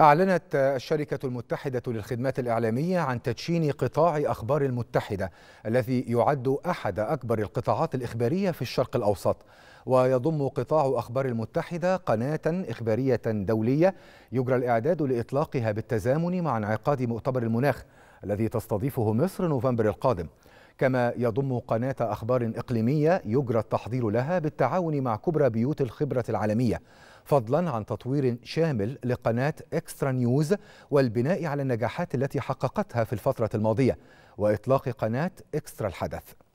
أعلنت الشركة المتحدة للخدمات الإعلامية عن تدشين قطاع أخبار المتحدة الذي يعد أحد أكبر القطاعات الإخبارية في الشرق الأوسط ويضم قطاع أخبار المتحدة قناة إخبارية دولية يجرى الإعداد لإطلاقها بالتزامن مع انعقاد مؤتمر المناخ الذي تستضيفه مصر نوفمبر القادم كما يضم قناة أخبار إقليمية يجرى التحضير لها بالتعاون مع كبرى بيوت الخبرة العالمية فضلا عن تطوير شامل لقناة إكسترا نيوز والبناء على النجاحات التي حققتها في الفترة الماضية وإطلاق قناة إكسترا الحدث